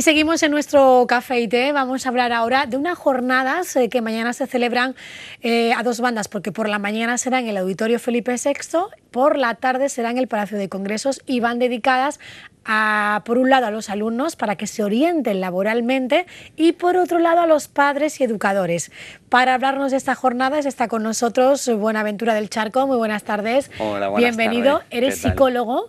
Y seguimos en nuestro café y té. Vamos a hablar ahora de unas jornadas eh, que mañana se celebran eh, a dos bandas, porque por la mañana será en el Auditorio Felipe VI, por la tarde será en el Palacio de Congresos y van dedicadas a, por un lado, a los alumnos para que se orienten laboralmente y, por otro lado, a los padres y educadores. Para hablarnos de estas jornadas está con nosotros Buenaventura del Charco. Muy buenas tardes. Hola, buenas Bienvenido. Eres psicólogo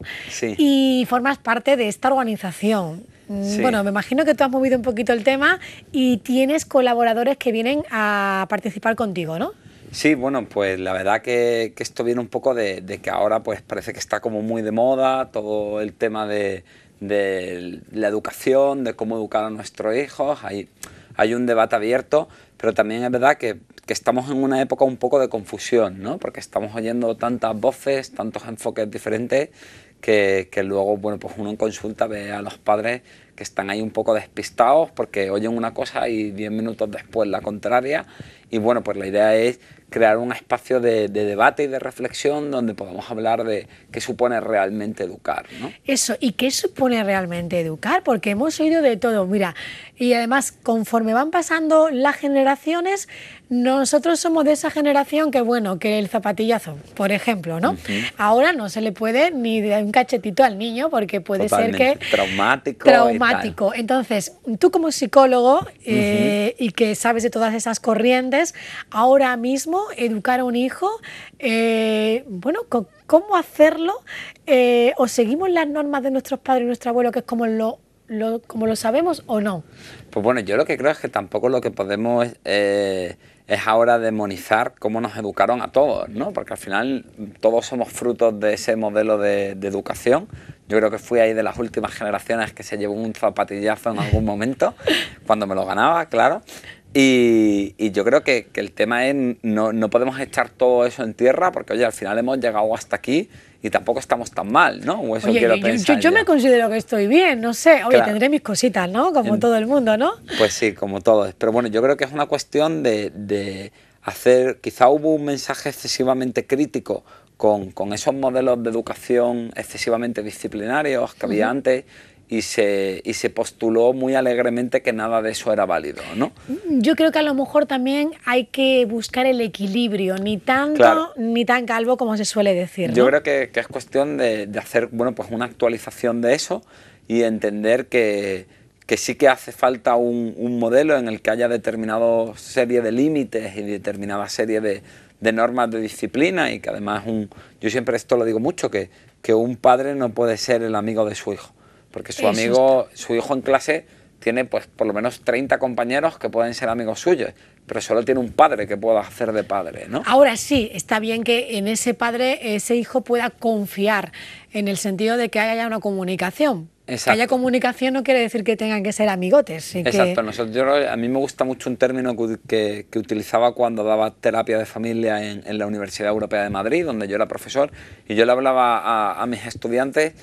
y formas parte de esta organización. Mm, bueno, me imagino que tú has movido un poquito el tema y tienes colaboradores que vienen a participar contigo, ¿no? Sí, bueno, pues la verdad que, esto viene un poco de, que ahora pues parece que está como muy de moda todo el tema de, la educación, de cómo educar a nuestros hijos, hay, hay un debate abierto, pero también es verdad que, que, estamos en una época un poco de confusión, ¿no? Porque estamos oyendo tantas voces, tantos enfoques diferentes, que, que, luego, bueno, pues uno en consulta ve a los padres que están ahí un poco despistados porque oyen una cosa y diez minutos después la contraria. Y bueno, pues la idea es crear un espacio de, debate y de reflexión donde podamos hablar de qué supone realmente educar. Eso, ¿y qué supone realmente educar? Porque hemos oído de todo, mira, y además conforme van pasando las generaciones, nosotros somos de esa generación que, bueno, que el zapatillazo, por ejemplo, ¿no? Ahora no se le puede ni dar un cachetito al niño porque puede ser que... Traumático. Traumático. Entonces, tú como psicólogo eh, y que sabes de todas esas corrientes, ahora mismo educar a un hijo, eh, bueno, cómo hacerlo, eh, o seguimos las normas de nuestros padres y nuestro abuelo, que es como lo, como lo sabemos o no. Pues bueno, yo lo que creo es que tampoco lo que podemos eh, es, ahora demonizar cómo nos educaron a todos, ¿no? Porque al final todos somos frutos de ese modelo de, de educación. Yo creo que fui ahí de las últimas generaciones que se llevó un zapatillazo en algún momento, cuando me lo ganaba, claro. Y, yo creo que, el tema es, no, no podemos echar todo eso en tierra porque, oye, al final hemos llegado hasta aquí y tampoco estamos tan mal, ¿no? O eso quiero pensar yo, me considero que estoy bien, no sé. Oye, tendré mis cositas, ¿no? Como todo el mundo, ¿no? Pues sí, como todos. Pero bueno, yo creo que es una cuestión de, hacer. Quizá hubo un mensaje excesivamente crítico con, esos modelos de educación excesivamente disciplinarios que había antes y se, y se postuló muy alegremente que nada de eso era válido, ¿no? Mm, yo creo que a lo mejor también hay que buscar el equilibrio, ni tanto ni tan calvo como se suele decir. Yo creo que, es cuestión de, hacer bueno, pues una actualización de eso y entender que, que sí que hace falta un, modelo en el que haya determinada serie de límites y determinada serie de, de normas de disciplina y que además un, yo siempre esto lo digo mucho, que, que un padre no puede ser el amigo de su hijo porque su amigo, su hijo en clase tiene pues por lo menos 30 compañeros que pueden ser amigos suyos, pero solo tiene un padre que pueda hacer de padre, ¿no? Ahora sí, está bien que en ese padre ese hijo pueda confiar en el sentido de que haya una comunicación. Que haya comunicación no quiere decir que tengan que ser amigotes. Exacto. Nosotros, a mí me gusta mucho un término que, utilizaba cuando daba terapia de familia en, la Universidad Europea de Madrid, donde yo era profesor, y yo le hablaba a mis estudiantes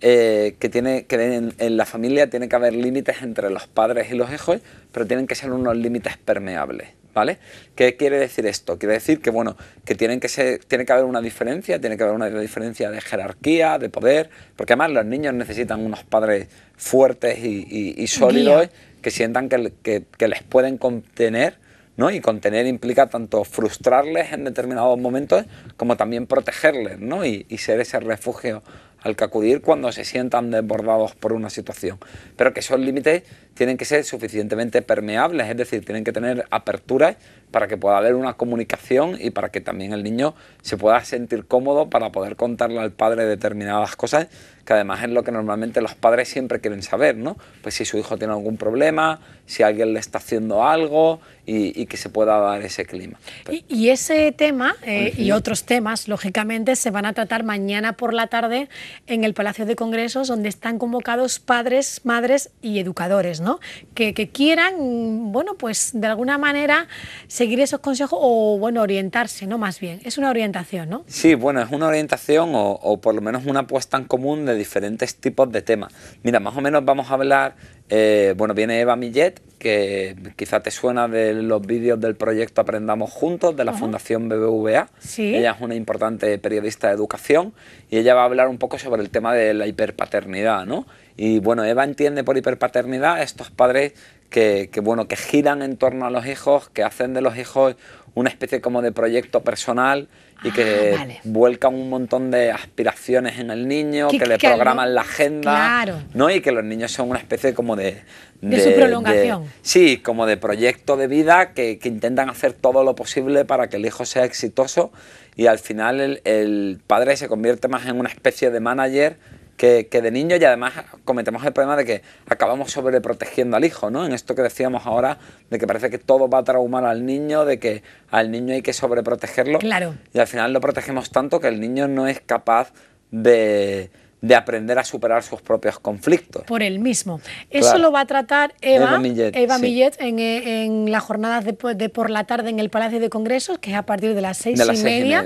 eh, que, tiene, que en, la familia tiene que haber límites entre los padres y los hijos, pero tienen que ser unos límites permeables. ¿Vale? ¿Qué quiere decir esto? Quiere decir que, bueno, que, tienen que tiene que haber una diferencia, tiene que haber una diferencia de jerarquía, de poder, porque además los niños necesitan unos padres fuertes y, sólidos que sientan que, les pueden contener ¿no? Y contener implica tanto frustrarles en determinados momentos como también protegerles, ¿no? Y, y ser ese refugio al que acudir cuando se sientan desbordados por una situación, pero que son límites tienen que ser suficientemente permeables, es decir, tienen que tener aperturas para que pueda haber una comunicación y para que también el niño se pueda sentir cómodo para poder contarle al padre determinadas cosas, que además es lo que normalmente los padres siempre quieren saber, ¿no? Pues si su hijo tiene algún problema, si alguien le está haciendo algo y, que se pueda dar ese clima. Y, ese tema eh, y otros temas, lógicamente, se van a tratar mañana por la tarde en el Palacio de Congresos, donde están convocados padres, madres y educadores, ¿no? Que, quieran, bueno, pues de alguna manera seguir esos consejos o, bueno, orientarse, ¿no? Más bien, es una orientación, ¿no? Sí, bueno, es una orientación o, por lo menos una apuesta en común de diferentes tipos de temas. Mira, más o menos vamos a hablar eh, bueno, viene Eva Millet, que quizá te suena de los vídeos del proyecto Aprendamos Juntos de la Fundación BBVA. Ella es una importante periodista de educación y ella va a hablar un poco sobre el tema de la hiperpaternidad, ¿no? Y bueno, Eva entiende por hiperpaternidad a estos padres que, bueno, que giran en torno a los hijos, que hacen de los hijos una especie como de proyecto personal y que ah, vuelcan un montón de aspiraciones en el niño, que, le programan la agenda, claro. ¿no? Y que los niños son una especie como de... De, su prolongación. sí, como de proyecto de vida que, intentan hacer todo lo posible para que el hijo sea exitoso y al final el, el padre se convierte más en una especie de manager que, de niño y además cometemos el problema de que acabamos sobreprotegiendo al hijo, ¿no? En esto que decíamos ahora, de que parece que todo va a traumar al niño, de que al niño hay que sobreprotegerlo. Claro. Y al final lo protegemos tanto que el niño no es capaz de de aprender a superar sus propios conflictos. Por el mismo. Eso lo va a tratar Eva, Millet, en, en las jornadas de, de, por la tarde en el Palacio de Congresos, que es a partir de las seis, y, media.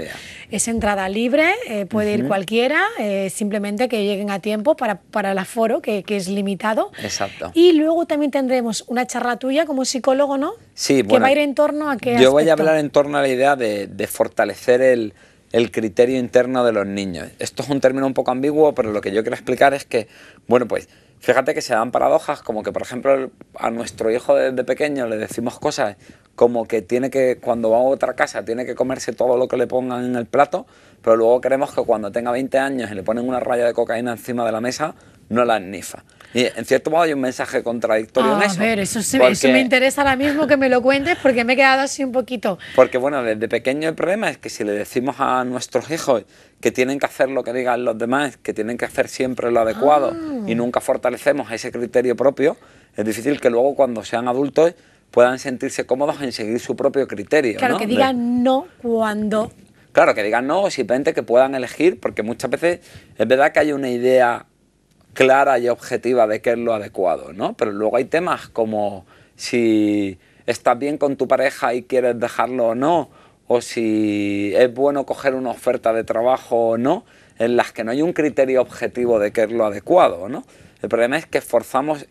Es entrada libre, eh, puede ir cualquiera, eh, simplemente que lleguen a tiempo para, para el aforo, que, es limitado. Exacto. Y luego también tendremos una charla tuya como psicólogo, ¿no? Sí, que Que va a ir en torno a qué Yo voy a hablar en torno a la idea de fortalecer el el criterio interno de los niños. Esto es un término un poco ambiguo, pero lo que yo quiero explicar es que, bueno, pues fíjate que se dan paradojas, como que por ejemplo a nuestro hijo desde pequeño le decimos cosas como que tiene que, cuando va a otra casa, tiene que comerse todo lo que le pongan en el plato, pero luego queremos que cuando tenga 20 años y le ponen una raya de cocaína encima de la mesa, no la esnifa en cierto modo hay un mensaje contradictorio en ah, eso. A ver, eso, me interesa ahora mismo que me lo cuentes porque me he quedado así un poquito. Porque bueno, desde pequeño el problema es que si le decimos a nuestros hijos que tienen que hacer lo que digan los demás, que tienen que hacer siempre lo adecuado ah. y nunca fortalecemos ese criterio propio, es difícil que luego cuando sean adultos puedan sentirse cómodos en seguir su propio criterio. Claro, que digan no cuando... Claro, que digan no o simplemente que puedan elegir, porque muchas veces es verdad que hay una idea clara y objetiva de qué es lo adecuado, ¿no? Pero luego hay temas como si estás bien con tu pareja y quieres dejarlo o no, o si es bueno coger una oferta de trabajo o no, en las que no hay un criterio objetivo de qué es lo adecuado, ¿no? El problema es que forzamos,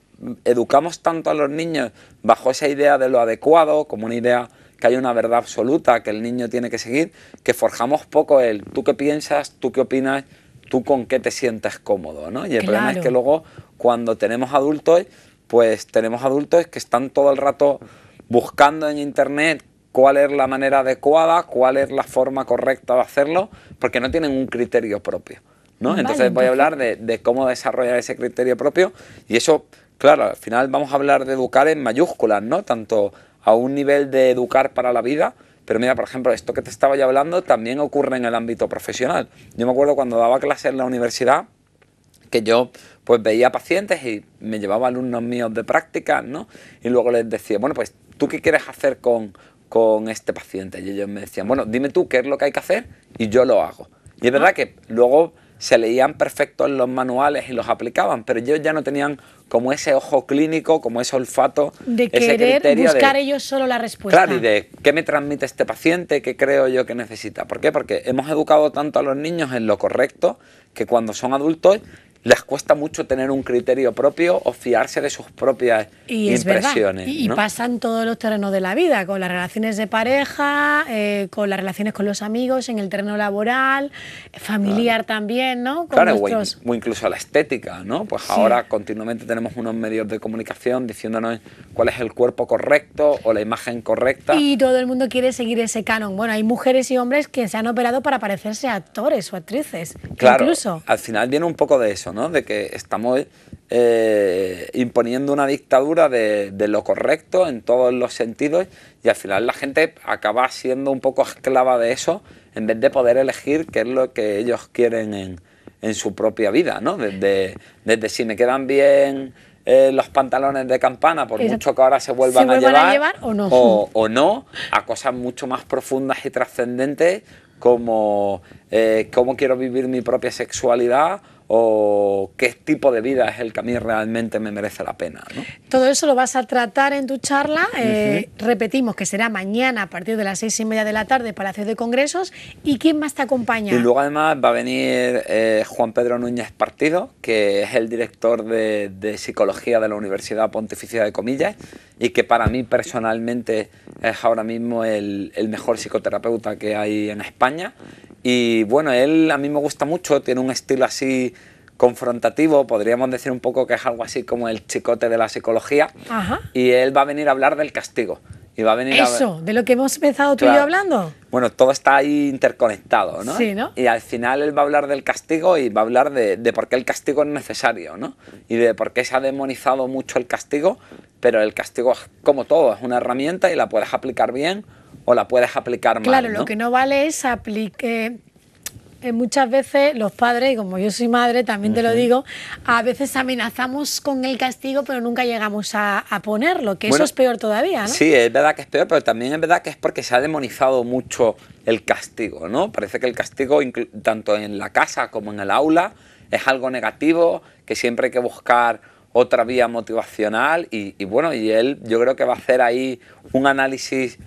educamos tanto a los niños bajo esa idea de lo adecuado, como una idea que hay una verdad absoluta que el niño tiene que seguir, que forjamos poco el tú qué piensas, tú qué opinas, tú con qué te sientes cómodo, ¿no? Y el problema es que luego cuando tenemos adultos, pues tenemos adultos que están todo el rato buscando en internet cuál es la manera adecuada, cuál es la forma correcta de hacerlo, porque no tienen un criterio propio. ¿no? entonces, voy a hablar de, de, cómo desarrollar ese criterio propio y eso, claro, al final vamos a hablar de educar en mayúsculas, ¿no? Tanto a un nivel de educar para la vida, pero mira, por ejemplo, esto que te estaba yo hablando también ocurre en el ámbito profesional. Yo me acuerdo cuando daba clase en la universidad, que yo pues veía pacientes y me llevaba alumnos míos de práctica, ¿no? Y luego les decía, bueno, pues tú qué quieres hacer con, con este paciente. Y ellos me decían, bueno, dime tú qué es lo que hay que hacer y yo lo hago. Y es verdad que luego se leían perfectos los manuales y los aplicaban, pero ellos ya no tenían como ese ojo clínico, como ese olfato, de ese querer buscar ellos solo la respuesta. Claro, y de qué me transmite este paciente, qué creo yo que necesita. ¿Por qué? Porque hemos educado tanto a los niños en lo correcto que cuando son adultos les cuesta mucho tener un criterio propio o fiarse de sus propias impresiones. Y, pasan todos los terrenos de la vida, con las relaciones de pareja, eh, con las relaciones con los amigos, en el terreno laboral, familiar también, ¿no? Con claro, nuestros... o, incluso la estética, ¿no? Pues ahora continuamente tenemos unos medios de comunicación diciéndonos cuál es el cuerpo correcto o la imagen correcta. Y todo el mundo quiere seguir ese canon. Bueno, hay mujeres y hombres que se han operado para parecerse actores o actrices. Claro, al final viene un poco de eso. De que estamos eh, imponiendo una dictadura de, lo correcto en todos los sentidos y al final la gente acaba siendo un poco esclava de eso en vez de poder elegir qué es lo que ellos quieren en, su propia vida, Desde, si me quedan bien eh, los pantalones de campana, por mucho que ahora se vuelvan, a, llevar, o no. a cosas mucho más profundas y trascendentes como eh, cómo quiero vivir mi propia sexualidad o qué tipo de vida es el que a mí realmente me merece la pena. Todo eso lo vas a tratar en tu charla. Eh, repetimos que será mañana a partir de las seis y media de la tarde, Palacio de Congresos. ¿Y quién más te acompaña? Y luego además va a venir eh, Juan Pedro Núñez Partido, que es el director de, Psicología de la Universidad Pontificia de Comillas y que para mí personalmente es ahora mismo el, el mejor psicoterapeuta que hay en España y bueno, él a mí me gusta mucho, tiene un estilo así confrontativo, podríamos decir un poco que es algo así como el chicote de la psicología. Y él va a venir a hablar del castigo. Y va a venir Eso, de lo que hemos empezado tú y yo hablando. Bueno, todo está ahí interconectado, ¿no? Sí, ¿no? Y al final él va a hablar del castigo y va a hablar de, de, por qué el castigo es necesario, ¿no? Y de por qué se ha demonizado mucho el castigo, pero el castigo como todo, es una herramienta y la puedes aplicar bien o la puedes aplicar mal. Claro, lo que no vale es aplique, eh, muchas veces los padres, y como yo soy madre, también te lo digo, a veces amenazamos con el castigo, pero nunca llegamos a, ponerlo, que eso es peor todavía, Sí, es verdad que es peor, pero también es verdad que es porque se ha demonizado mucho el castigo, ¿no? Parece que el castigo, tanto en la casa como en el aula, es algo negativo, que siempre hay que buscar otra vía motivacional y, y bueno, y él yo creo que va a hacer ahí un análisis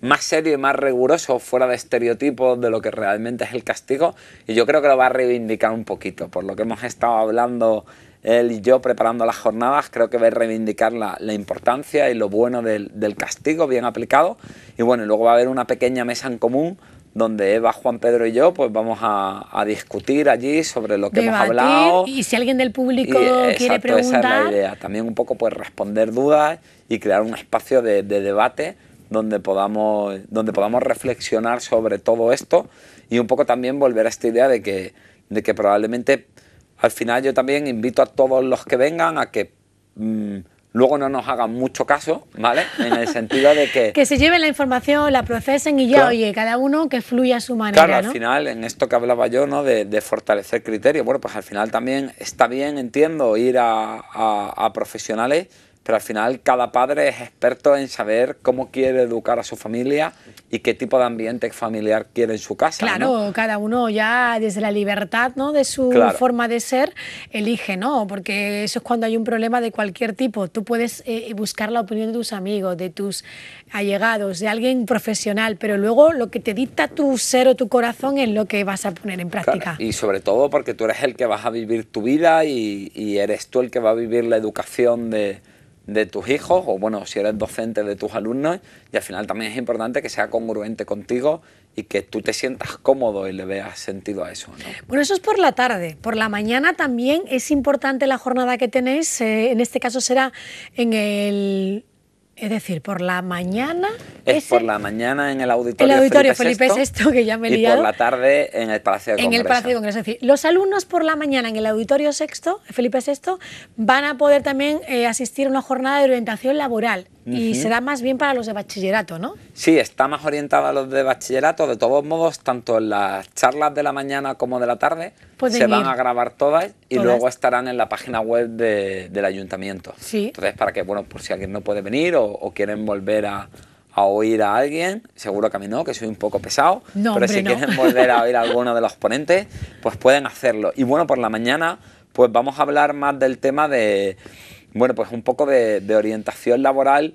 más serio y más riguroso, fuera de estereotipos de lo que realmente es el castigo. Y yo creo que lo va a reivindicar un poquito. Por lo que hemos estado hablando él y yo preparando las jornadas, creo que va a reivindicar la, importancia y lo bueno del, castigo bien aplicado. Y bueno, luego va a haber una pequeña mesa en común donde Eva, Juan Pedro y yo pues vamos a, discutir allí sobre lo que hemos hablado. Y si alguien del público eh, quiere exacto, preguntar. Esa la idea. También un poco pues responder dudas y crear un espacio de debate donde podamos, donde podamos reflexionar sobre todo esto y un poco también volver a esta idea de que, de que probablemente al final yo también invito a todos los que vengan a que mm, luego no nos hagan mucho caso, ¿vale? En el sentido de que... que se lleven la información, la procesen y ya, oye, cada uno que fluya a su manera. Claro, al final, en esto que hablaba yo, ¿no? De, fortalecer criterios, bueno, pues al final también está bien, entiendo, ir a, a profesionales pero al final cada padre es experto en saber cómo quiere educar a su familia y qué tipo de ambiente familiar quiere en su casa. Claro, cada uno ya desde la libertad ¿no? de su forma de ser elige, ¿no? Porque eso es cuando hay un problema de cualquier tipo. Tú puedes eh, eh, buscar la opinión de tus amigos, de tus allegados, de alguien profesional, pero luego lo que te dicta tu ser o tu corazón es lo que vas a poner en práctica. Y sobre todo porque tú eres el que vas a vivir tu vida y eres tú el que va a vivir la educación de de tus hijos o bueno, si eres docente de tus alumnos y al final también es importante que sea congruente contigo y que tú te sientas cómodo y le veas sentido a eso. Bueno, eso es por la tarde. Por la mañana también es importante la jornada que tenéis. Eh, en este caso será en el es decir, por la mañana. Es por la mañana en el auditorio, Felipe, VI, que ya me Y por la tarde en el Palacio de Congreso. En el Palacio de Congreso. Es decir, los alumnos por la mañana en el auditorio VI, Felipe VI, van a poder también eh, asistir a una jornada de orientación laboral y será más bien para los de bachillerato, ¿no? Sí, está más orientada a los de bachillerato. De todos modos, tanto en las charlas de la mañana como de la tarde se van a grabar todas y luego estarán en la página web del ayuntamiento. Sí. Entonces, para que, bueno, por si alguien no puede venir o, quieren volver a, oír a alguien, seguro que a mí no, que soy un poco pesado, pero si quieren volver a oír a alguno de los ponentes, pues pueden hacerlo. Y bueno, por la mañana, pues vamos a hablar más del tema de bueno, pues un poco de, orientación laboral,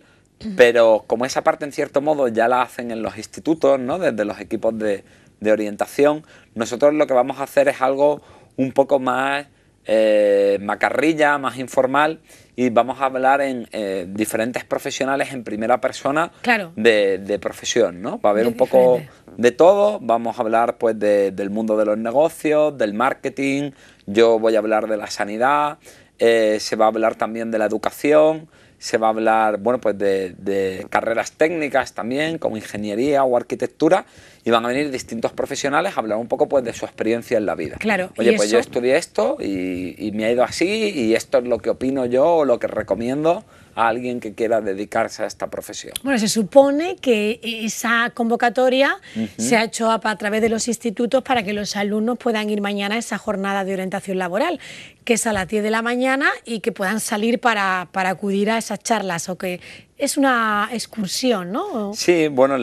pero como esa parte en cierto modo ya la hacen en los institutos, ¿no? desde los equipos de, orientación, nosotros lo que vamos a hacer es algo un poco más eh, macarrilla, más informal, y vamos a hablar en eh, diferentes profesionales en primera persona claro. de, profesión, ¿no? Va a haber un poco de todo, vamos a hablar pues del mundo de los negocios, del marketing, yo voy a hablar de la sanidad, eh, se va a hablar también de la educación, se va a hablar pues de, carreras técnicas también, como ingeniería o arquitectura, y van a venir distintos profesionales a hablar un poco pues, de su experiencia en la vida. Claro. Oye, pues yo estudié esto y, y me ha ido así, y esto es lo que opino yo o lo que recomiendo a alguien que quiera dedicarse a esta profesión. Bueno, se supone que esa convocatoria se ha hecho a, través de los institutos para que los alumnos puedan ir mañana a esa jornada de orientación laboral, que es a las 10 de la mañana y que puedan salir para, para acudir a esas charlas o que es una excursión, ¿no? Sí, bueno,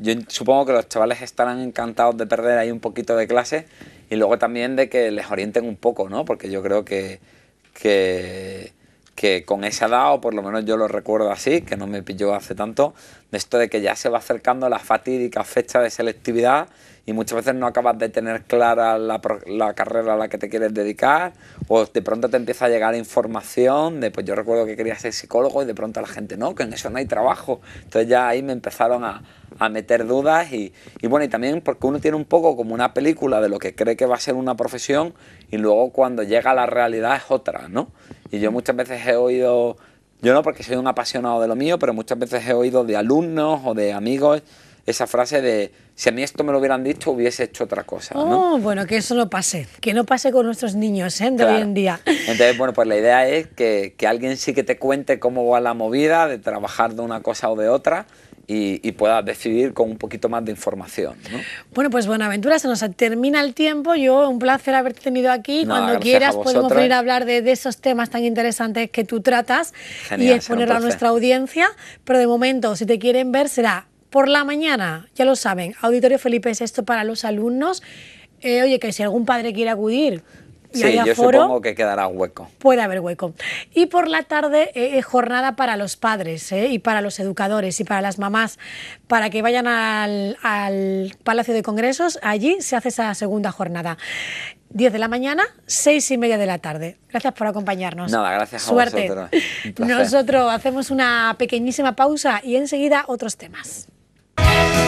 yo supongo que los chavales estarán encantados de perder ahí un poquito de clase y luego también de que les orienten un poco, ¿no? Porque yo creo que, que que con esa edad, o por lo menos yo lo recuerdo así, que no me pilló hace tanto, de esto de que ya se va acercando la fatídica fecha de selectividad y muchas veces no acabas de tener clara la, carrera a la que te quieres dedicar o de pronto te empieza a llegar información de pues yo recuerdo que quería ser psicólogo y de pronto la gente no, que en eso no hay trabajo. Entonces ya ahí me empezaron a, a meter dudas y, y, bueno, y también porque uno tiene un poco como una película de lo que cree que va a ser una profesión y luego cuando llega a la realidad es otra, ¿no? Y yo muchas veces he oído, yo no porque soy un apasionado de lo mío, pero muchas veces he oído de alumnos o de amigos esa frase de si a mí esto me lo hubieran dicho hubiese hecho otra cosa. ¿no? Oh, bueno, que eso no pase, que no pase con nuestros niños ¿eh? de hoy en día. Entonces, bueno, pues la idea es que, alguien sí que te cuente cómo va la movida de trabajar de una cosa o de otra. Y, puedas decidir con un poquito más de información. Bueno, pues Buenaventura, se nos termina el tiempo. Yo, un placer haberte tenido aquí. Cuando quieras podemos venir a hablar de, esos temas tan interesantes que tú tratas y exponerlo a nuestra audiencia. Pero de momento, si te quieren ver, será por la mañana, ya lo saben, Auditorio Felipe es esto para los alumnos. Eh, oye, que si algún padre quiere acudir, y sí, yo supongo que quedará hueco. Puede haber hueco. Y por la tarde, eh, eh, jornada para los padres y para los educadores y para las mamás, para que vayan al, Palacio de Congresos, allí se hace esa segunda jornada. 10 de la mañana, 6 y media de la tarde. Gracias por acompañarnos. Nada, gracias Suerte. a vosotros. Nosotros hacemos una pequeñísima pausa y enseguida otros temas. Bye.